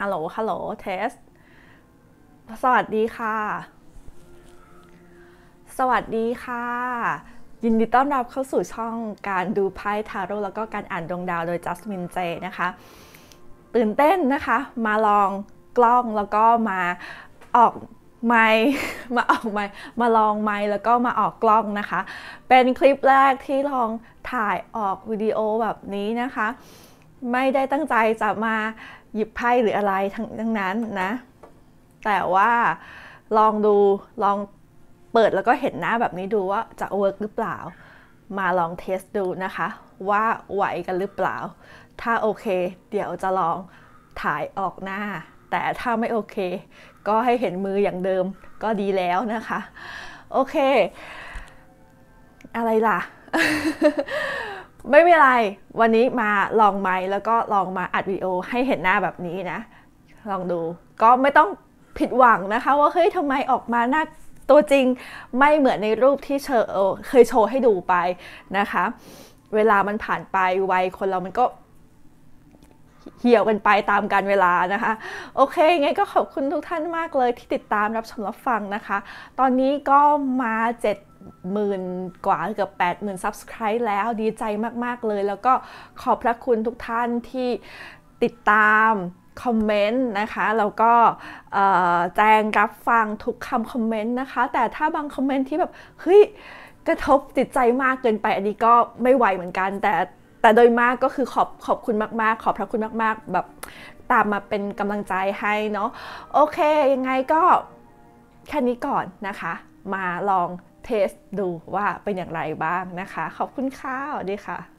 ฮัลโหล ฮัลโหล เทส สวัสดีค่ะ สวัสดีค่ะ ยินดีต้อนรับเข้าสู่ช่องการดูไพ่ทาโร่แล้วก็การอ่านดวงดาวโดยจัสมินเจนะคะ ตื่นเต้นนะคะมาลองกล้องแล้วก็มาออกไมมาออกไมมาลองไมแล้วก็มาออกกล้องนะคะ เป็นคลิปแรกที่ลองถ่ายออกวิดีโอแบบนี้นะคะไม่ได้ตั้งใจจะมาหยิบไพ่หรืออะไรทั้งทั้งนั้นนะ แต่ว่าลองดู ลองเปิดแล้วก็เห็นหน้าแบบนี้ดูว่าจะเวิร์กหรือเปล่า มาลองเทสดูนะคะ ว่าไหวกันหรือเปล่า ถ้าโอเค เดี๋ยวจะลองถ่ายออกหน้า แต่ถ้าไม่โอเค ก็ให้เห็นมืออย่างเดิมก็ดีแล้วนะคะ โอเค อะไรล่ะไม่เป็นไร วันนี้มาลองไม้แล้วก็ลองมาอัดวิดีโอให้เห็นหน้าแบบนี้นะ ลองดู ก็ไม่ต้องผิดหวังนะคะ ว่าเฮ้ยทำไมออกมาหน้าตัวจริงไม่เหมือนในรูปที่เคยโชว์ให้ดูไปนะคะ เวลามันผ่านไปวัยคนเรามันก็ เหี่ยวกันไปตามการเวลา นะคะ โอเค งั้นก็ขอบคุณทุกท่านมากเลยที่ติดตามรับชมรับฟังนะคะ ตอนนี้ก็มา7หมื่นกว่าเกือบแปดหมื่นซับสไครต์แล้วดีใจมากๆเลย แล้วก็ขอบพระคุณทุกท่านที่ติดตามคอมเมนต์นะคะ แล้วก็แจ้งรับฟังทุกคำคอมเมนต์นะคะ แต่ถ้าบางคอมเมนต์ที่แบบ เฮ้ยกระทบจิตใจมากเกินไปอันนี้ก็ไม่ไหวเหมือนกัน แต่แต่โดยมากก็คือขอบขอบคุณมากๆ ขอบพระคุณมากๆ แบบตามมาเป็นกำลังใจให้เนาะโอเคยังไงก็ค่นี้ก่อนนะคะ มาลองเทส ดูว่าเป็นอย่างไรบ้างนะคะ ขอบคุณค่ะสวัสดีค่ะ